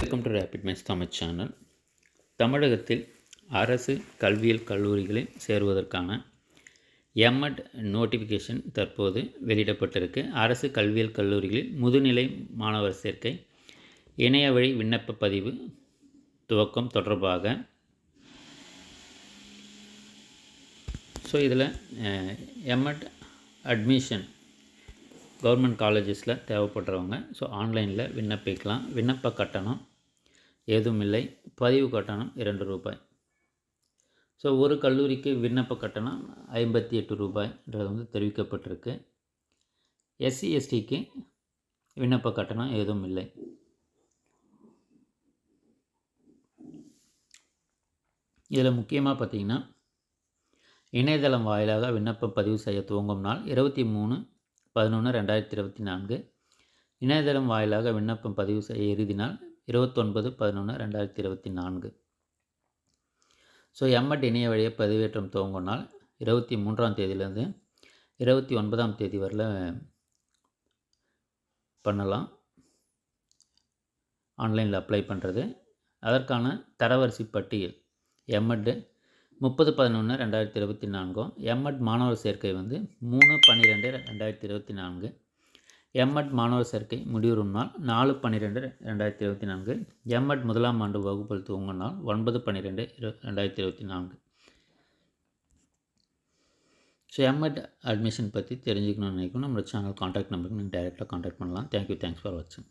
welcome to rapid men's Tamil channel தமிழகத்தில் அரசு கல்வியியல் கல்லூரிகளில் சேருவதற்கான எம்எட் நோட்டிஃபிகேஷன் தற்போது வெளியிடப்பட்டிருக்கு அரசு கல்வியியல் கல்லூரிகளில் முதுநிலை மாணவர் சேர்க்கை இணைய வழி விண்ணப்ப பதிவு துவக்கம் தொடர்பாக ஸோ இதில் எம்எட் அட்மிஷன் கவர்மெண்ட் காலேஜஸில் தேவைப்படுறவங்க ஸோ ஆன்லைனில் விண்ணப்பிக்கலாம் விண்ணப்ப கட்டணம் ஏதும் இல்லை பதிவு கட்டணம் இரண்டு ரூபாய் ஸோ ஒரு கல்லூரிக்கு விண்ணப்ப கட்டணம் ஐம்பத்தி எட்டு ரூபாய்ன்றது வந்து தெரிவிக்கப்பட்டிருக்கு எஸ்சி எஸ்டிக்கு விண்ணப்ப கட்டணம் ஏதும் இல்லை இதில் முக்கியமாக பார்த்திங்கன்னா இணையதளம் வாயிலாக விண்ணப்ப பதிவு செய்ய துவங்கும் நாள் இருபத்தி மூணு பதினொன்று ரெண்டாயிரத்தி இருபத்தி நான்கு இணையதளம் வாயிலாக விண்ணப்பம் பதிவு செய்ய இறுதி நாள் இருபத்தொன்பது பதினொன்று ரெண்டாயிரத்தி இருபத்தி நான்கு ஸோ எம்மட் இணைய வழியை பதிவேற்றம் துவங்கும் நாள் இருபத்தி மூன்றாம் தேதியிலேருந்து இருபத்தி ஒன்பதாம் தேதி வரல பண்ணலாம் ஆன்லைனில் அப்ளை பண்ணுறது அதற்கான தரவரிசை பட்டியல் எம்எட்டு முப்பது பதினொன்று ரெண்டாயிரத்தி இருபத்தி நான்கும் எம்எட் மாணவர் சேர்க்கை வந்து மூணு பன்னிரெண்டு ரெண்டாயிரத்தி இருபத்தி நான்கு எம்எட் மாணவர் சேர்க்கை முடிவுறும் நாள் நாலு பன்னிரெண்டு ரெண்டாயிரத்தி இருபத்தி நான்கு எம்எட் முதலாம் ஆண்டு வகுப்பல் துவங்கும் நாள் ஒன்பது பன்னிரெண்டு இரு ரெண்டாயிரத்தி இருபத்தி நான்கு ஸோ எம்எட் அட்மிஷன் பற்றி தெரிஞ்சுக்கணும்னு நினைக்கணும் நம்மளோட சேனல் காண்டாக்ட் நம்பருக்கு நீங்கள் டைரெக்டாக காண்டாக்ட் பண்ணலாம் தேங்க்யூ தேங்க்ஸ் ஃபார் வாட்சிங்